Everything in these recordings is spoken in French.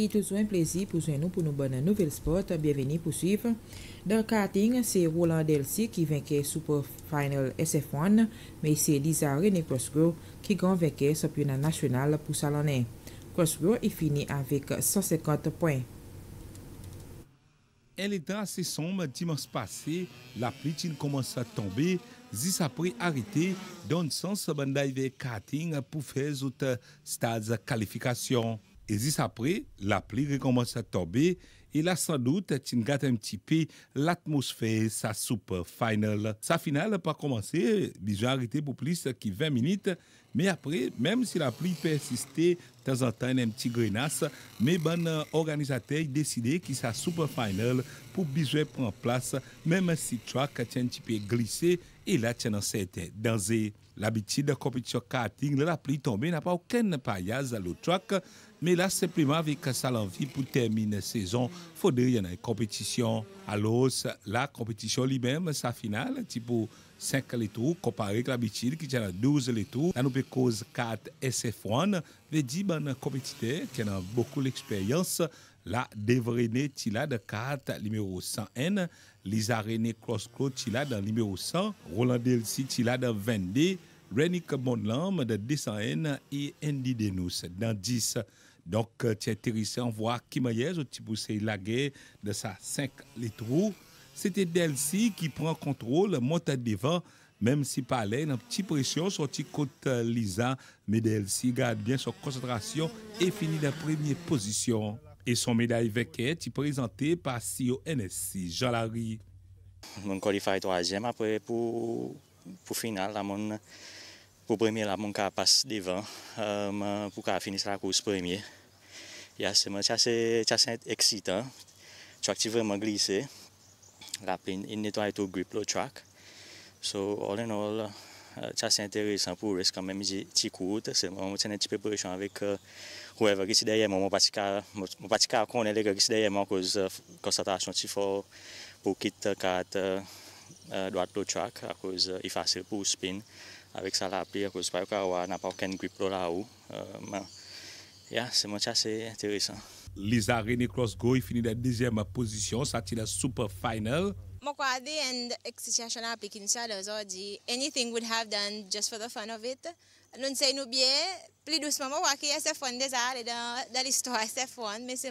Et toujours un plaisir pour nous pour nous bonnes nouvelles sport. Bienvenue pour suivre. Dans le karting, c'est Roland Delcy qui le Super Final SF1, mais c'est Lisa René Cosgrove qui vainquait le championnat national pour Salonnet. Cosgrove est fini avec 150 points. Elle est assez sombre dimanche passé. La pluie commence à tomber. Zis après arrêté dans le sens de karting pour faire autres stades de qualification. Et juste après, la pluie recommence à tomber. Et là, sans doute, tu gâtes un petit peu l'atmosphère, sa soupe finale. Sa finale n'a pas commencé, déjà arrêté pour plus de 20 minutes. Mais après, même si la pluie persistait, de temps en temps, un petit grenasse, mais bon euh, organisateur décidé que sa super final pour besoin prendre place, même si track as un petit peu glissé et là as un certain L'habitude de compétition karting, la pluie tombée n'a pas aucun paillage à le track, mais là simplement avec ça l'envie pour terminer la saison, faudrait y en une compétition. à l'os. la compétition lui-même, sa finale, type 5 litres comparé avec l'habitude qui tient à 12 litres. La Nouvelle cause 4 SF1. Les 10 bonnes compétiteurs qui ont beaucoup d'expérience. La Devrené Tila de 4, numéro 101. Lisa René Crosscloth Tila dans numéro 100. Roland Delcy Tila dans 22. Renick Monlam de 200N et Andy Denous dans 10. Donc, tu es intéressé en voir qui me au tu pousses la guerre de sa 5 litres. C'était Delcy qui prend contrôle, monte devant, même si Palais une petite pression sorti côté euh, Lisa, mais Delcy garde bien sa concentration et finit la première position. Et son médaille avec est présentée par CEO NSC, Jean Larry. qualifié troisième après pour, pour finale, la mon, pour premier, la mon passe devant euh, pour finir la course premier. C'est assez excitant. Tu as vraiment glissé la il nettoie tout grip, le track. So, all in all, euh, c'est intéressant pour le quand même petit court. C'est préparation avec euh, whoever qui est derrière moi. Mon petit moi, les gars qui c'est derrière moi cause euh, constatation si fort pour carte le track il facile pour spin avec ça pas pas grip là-haut. c'est intéressant. Lisa René il finit la deuxième position, ça la Super Final. Moko the excitation, situation picking shadows Anything would have done just for the fun of it. Non bien. plus doucement, moi, qui est 1 des dans l'histoire, mais c'est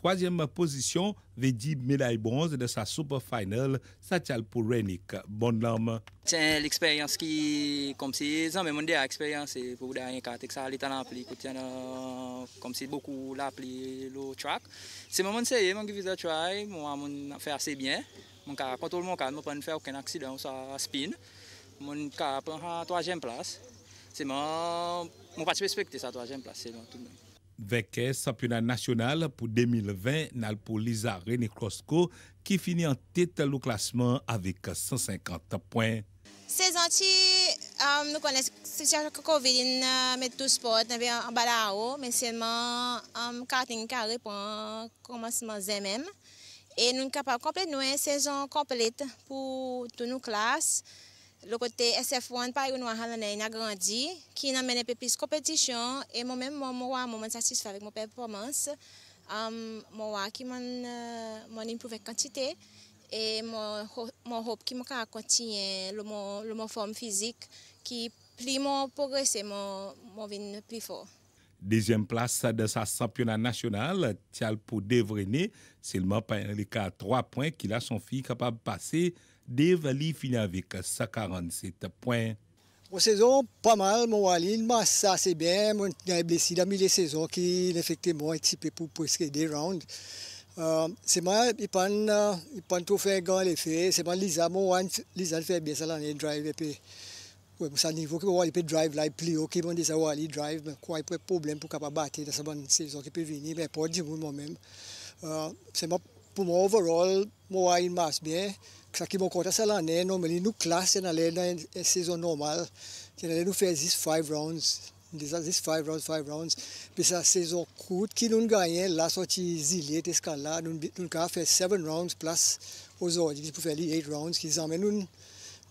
Troisième position, veut dire médaille bronze de sa Super Final, Satyal Pourenik. Bonne Bon C'est l'expérience qui, comme si, ça, mais mon dernière expérience, pour dernier carte, que ça, l'état l'appli, euh, comme si beaucoup l'appli, le track. C'est moment conseil, mon give it a try, moi, mon fait assez bien. Mon cas, contrôle mon cas, mon pas faire aucun accident, ça spin. Mon cas, prend troisième place. C'est mon, mon pas respecter sa troisième place, c'est tout de même le championnat national pour 2020 pour Lisa René Crosco qui finit en tête de classement avec 150 points. Ces euh, nous nous connaissons la COVID mais euh, met tout sport nous avons un balai Mais ou euh, karting, senman um, karting commencement repon et nous sommes nous de kapap une saison une saison complète pour tou le côté SF1, par exemple, on a grandi, qui a mené plus de compétition. Et moi-même, moi, moi, moi, satisfait avec mon performance. Um, moi, qui mon euh, mon improve quantité. Et mon, mon hope qui m'a continué le mon, le mon forme physique, qui plus mon progresser, mon, mon plus fort. Deuxième place de sa championnat national, Tial pour Devrené, seulement par à trois points qu'il a son fille capable de passer Devali finit avec 147 points. Mon saison, pas mal, mon Walin, ça c'est bien. Mon blessé dans les saisons qui, effectivement, est typé pour presque des rounds. Euh, c'est moi, il pas euh, tout fait grand l'effet. C'est moi, Lisa, mon Wan, Lisa fait bien ça les drive. Et puis, ouais, ça, niveau, il peut drive là, plus haut, qui m'a dit ça, drive, mais quoi, il peut problème pour capable battre dans sa bonne saison qui peut venir, mais pas du moins moi-même. Euh, c'est moi, pour moi, overall, moi, il marche bien. Ce qui m'a compté, c'est l'année, normalement, nous classe, dans une saison normale, nous faire 10-5 rounds. Déjà 5 rounds, 5 rounds. Puis sa saison courte qui nous gagne, là, sorti zilé, et ce là nous avons faire 7 rounds plus aux autres, pour faire 8 rounds, qui amènent nous,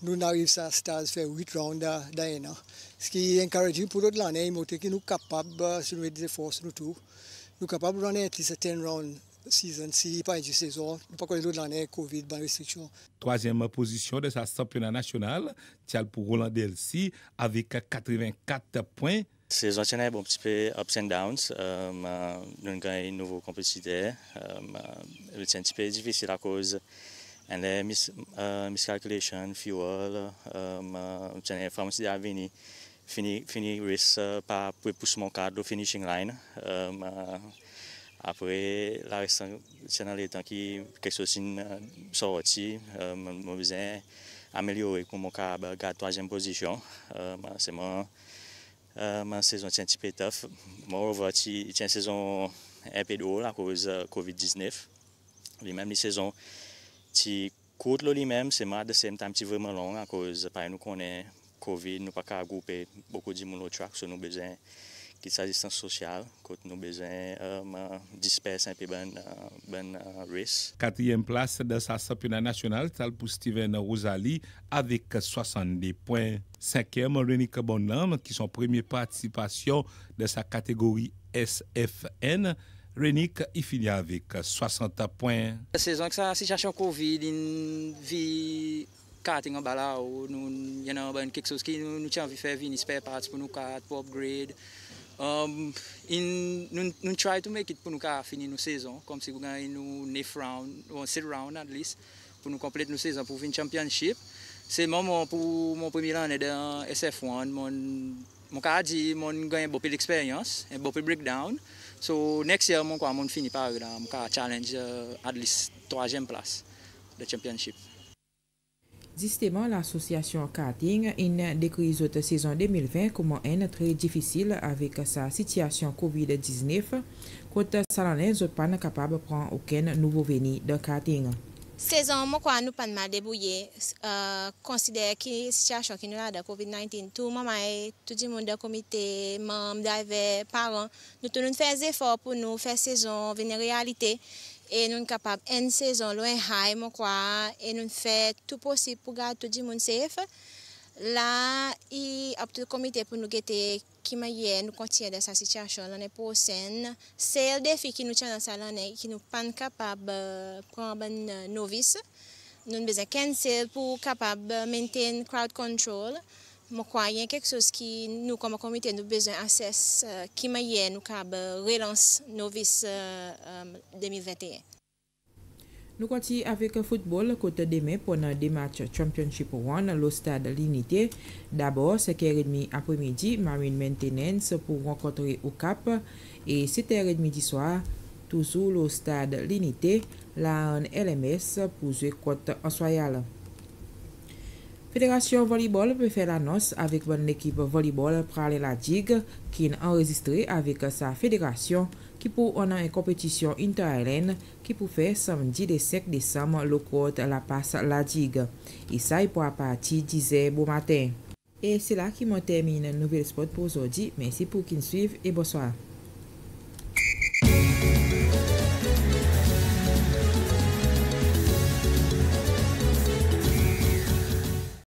nous arrivons à stade faire 8 rounds dans un an. Ce qui est encourageant pour l'année, c'est que nous sommes capables, euh, si nous avons des forces, nous nous sommes capables de faire 10 rounds season si pa di sezon, nou pa kon nou lan e COVID ban restriksyon. position posisyon de sa championnat nasyonal, tial pou Roland Delcy avik 84 poin. Sezon tsyene bon pti pe ups and downs, um, uh, nou gany nouvo kompetite, um, uh, tsyene pti pe divisil a koz le mis, uh, miscalculation, fuel, um, euh, tsyene famonsi de avini. Fini, fini race euh, pa pou epous mon kado finishing line. Euh, après, la restant, c'est dans les temps qui, quelque chose sorti, euh, mon besoin améliorer comment mon la bah, troisième position. Euh, bah, c'est mon, euh, ma saison est un petit peu tough. Moi, c'est une saison un peu dure à cause de euh, COVID-19. Lui-même, les saisons qui courtes, lui-même, c'est mal de c'est qui petit vraiment long à cause, par nous connaît COVID, nous pas qu'à grouper beaucoup de monde au track, nous besoin qui kisa distans sosyal, kote nou bezen um, euh, disperse anpe ban, euh, ban uh, res. Quatrième place de sa championnat nasyonal tal pou Steven Rosali avik 62 poin. Senkèm, Renika Bonlam ki son premye participation de sa catégorie SFN, Renik il finit avec 60 points. La saison que ça, situation Covid, une vie karting en bas là, nous, il y a quelque chose qui nous, nous tient envie de faire, une espèce pour nous pour upgrade. Um, nou nou try to make it pou nou ka finin nou sezon, kom si nou genye nou nef round, ou sit round at least, pou nou komplet nou sezon pou fin chanpiyanship. Se e moun moun pou moun premil ane den SF1, moun ka aji moun genye bope l'eksperyans, moun bope l'breakdown. So next year moun kwa moun fini pari dan moun ka a challenge uh, at least 3 jen plas de chanpiyanship. Jisteman, l'associasyon Kating in dekri zote sezon 2020 kouman en tre difícil avek sa sityasyon COVID-19. Kote sa lanen, zote pa nan kapab pran ouken nouvo veni de Kating. Sezon mou kwa nou panman debouye, konsider ki sityasyon ki nou la de COVID-19, tou mamay, tou di moun de komite, mam, de ave, paran, nou ton nou fè sefor pou nou fè sezon veni realitey. e nou kapap en sezon lou en haj mo kwa e nou fè tout posib pou gad tout jimoun sef, la i optou komite pou nou gete ki maye nou kontye de sa sityasyon lane pou sen. Sel defi ki nou chanansan lane ki nou pan kapab euh, proban euh, novis, nou bezè ken sel pou kapab euh, menten crowd kontrol, Mwen kwa, yon kek sos ki nou koma komite nou bezen ases eh, ki maye nou kab relans novise eh, 2021. Nou konti avik futbol kote deme pwena dematch Championship 1 lo stad linite. Dabor, seke redmi apremidi, Marine Maintenance pou renkotre ou kap. E sete e redmi diswa, touzou lo stad linite, la an LMS pou zwe kote answayal. Fèderasyon volibol pou fè la nos avèk bon ekip volibol pralè la jig, kin an rezistre avèk sa fèderasyon, ki pou an an kompetisyon Inter-Iran, ki pou fè samdi de sek desam lo kote la pas la jig. E sa y pou apati, dize, bou maten. E se la ki mwen temine nouvel spot pou zodi, mènsi pou kin suiv, e bonsoir.